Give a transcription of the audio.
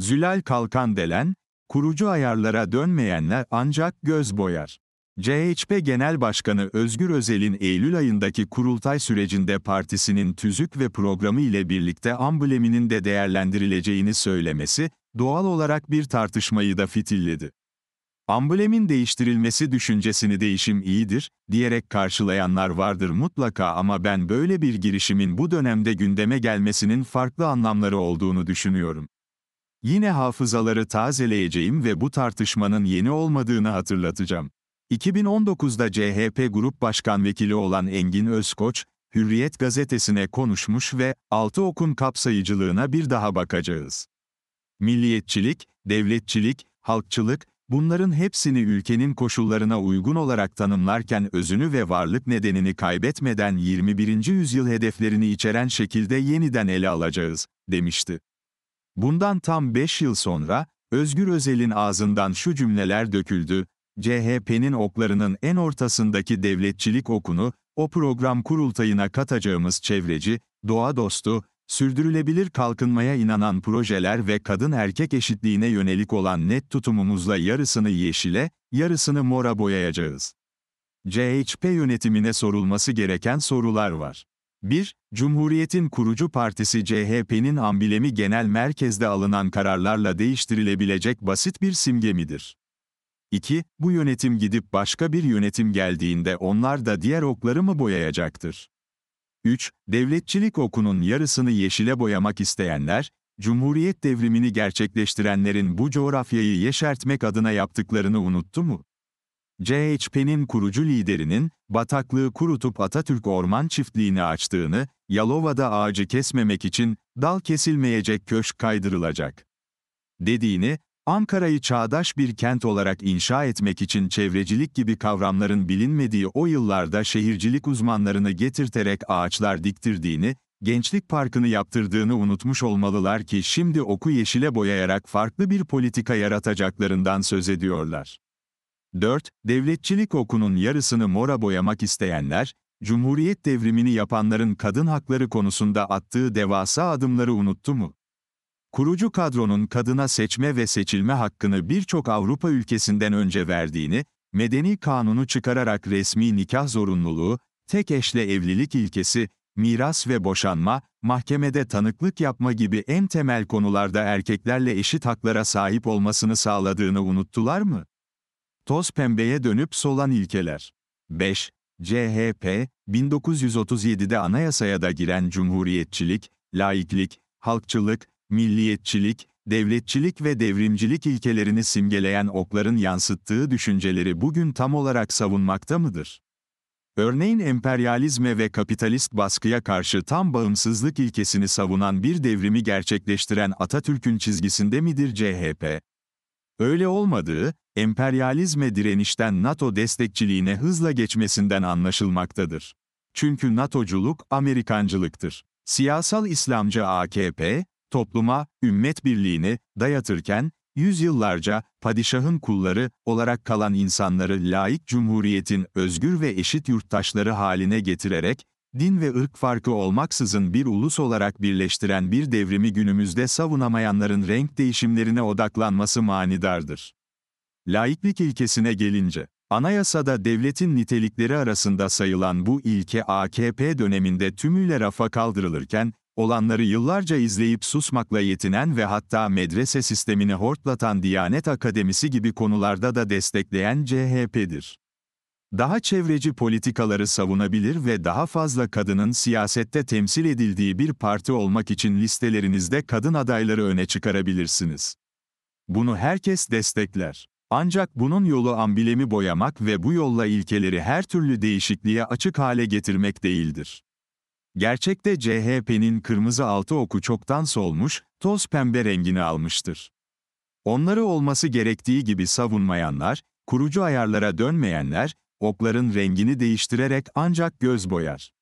Zülal Kalkan Delen, kurucu ayarlara dönmeyenler ancak göz boyar. CHP Genel Başkanı Özgür Özel'in Eylül ayındaki kurultay sürecinde partisinin tüzük ve programı ile birlikte ambleminin de değerlendirileceğini söylemesi, doğal olarak bir tartışmayı da fitilledi. Amblemin değiştirilmesi düşüncesini değişim iyidir, diyerek karşılayanlar vardır mutlaka ama ben böyle bir girişimin bu dönemde gündeme gelmesinin farklı anlamları olduğunu düşünüyorum. Yine hafızaları tazeleyeceğim ve bu tartışmanın yeni olmadığını hatırlatacağım. 2019'da CHP Grup Başkan Vekili olan Engin Özkoç, Hürriyet gazetesine konuşmuş ve altı okun kapsayıcılığına bir daha bakacağız. Milliyetçilik, devletçilik, halkçılık, bunların hepsini ülkenin koşullarına uygun olarak tanımlarken özünü ve varlık nedenini kaybetmeden 21. yüzyıl hedeflerini içeren şekilde yeniden ele alacağız, demişti. Bundan tam 5 yıl sonra, Özgür Özel'in ağzından şu cümleler döküldü, CHP'nin oklarının en ortasındaki devletçilik okunu, o program kurultayına katacağımız çevreci, doğa dostu, sürdürülebilir kalkınmaya inanan projeler ve kadın erkek eşitliğine yönelik olan net tutumumuzla yarısını yeşile, yarısını mora boyayacağız. CHP yönetimine sorulması gereken sorular var. 1. Cumhuriyetin kurucu partisi CHP'nin amblemi genel merkezde alınan kararlarla değiştirilebilecek basit bir simge midir? 2. Bu yönetim gidip başka bir yönetim geldiğinde onlar da diğer okları mı boyayacaktır? 3. Devletçilik okunun yarısını yeşile boyamak isteyenler, Cumhuriyet devrimini gerçekleştirenlerin bu coğrafyayı yeşertmek adına yaptıklarını unuttu mu? CHP'nin kurucu liderinin, bataklığı kurutup Atatürk Orman Çiftliği'ni açtığını, Yalova'da ağacı kesmemek için dal kesilmeyecek köşk kaydırılacak dediğini, Ankara'yı çağdaş bir kent olarak inşa etmek için çevrecilik gibi kavramların bilinmediği o yıllarda şehircilik uzmanlarını getirterek ağaçlar diktirdiğini, gençlik parkını yaptırdığını unutmuş olmalılar ki şimdi oku yeşile boyayarak farklı bir politika yaratacaklarından söz ediyorlar. 4. Devletçilik okunun yarısını mora boyamak isteyenler, Cumhuriyet devrimini yapanların kadın hakları konusunda attığı devasa adımları unuttu mu? Kurucu kadronun kadına seçme ve seçilme hakkını birçok Avrupa ülkesinden önce verdiğini, medeni kanunu çıkararak resmi nikah zorunluluğu, tek eşle evlilik ilkesi, miras ve boşanma, mahkemede tanıklık yapma gibi en temel konularda erkeklerle eşit haklara sahip olmasını sağladığını unuttular mı? Toz pembeye dönüp solan ilkeler. 5. CHP, 1937'de anayasaya da giren cumhuriyetçilik, laiklik, halkçılık, milliyetçilik, devletçilik ve devrimcilik ilkelerini simgeleyen okların yansıttığı düşünceleri bugün tam olarak savunmakta mıdır? Örneğin emperyalizme ve kapitalist baskıya karşı tam bağımsızlık ilkesini savunan bir devrimi gerçekleştiren Atatürk'ün çizgisinde midir CHP? Öyle olmadığı, emperyalizme direnişten NATO destekçiliğine hızla geçmesinden anlaşılmaktadır. Çünkü NATOculuk Amerikancılıktır. Siyasal İslamcı AKP, topluma, ümmet birliğini dayatırken, yüzyıllarca padişahın kulları olarak kalan insanları laik cumhuriyetin özgür ve eşit yurttaşları haline getirerek, din ve ırk farkı olmaksızın bir ulus olarak birleştiren bir devrimi günümüzde savunamayanların renk değişimlerine odaklanması manidardır. Laiklik ilkesine gelince, anayasada devletin nitelikleri arasında sayılan bu ilke AKP döneminde tümüyle rafa kaldırılırken, olanları yıllarca izleyip susmakla yetinen ve hatta medrese sistemini hortlatan Diyanet Akademisi gibi konularda da destekleyen CHP'dir. Daha çevreci politikaları savunabilir ve daha fazla kadının siyasette temsil edildiği bir parti olmak için listelerinizde kadın adayları öne çıkarabilirsiniz. Bunu herkes destekler. Ancak bunun yolu amblemi boyamak ve bu yolla ilkeleri her türlü değişikliğe açık hale getirmek değildir. Gerçekte CHP'nin kırmızı altı oku çoktan solmuş, toz pembe rengini almıştır. Onları olması gerektiği gibi savunmayanlar, kurucu ayarlara dönmeyenler, okların rengini değiştirerek ancak göz boyar.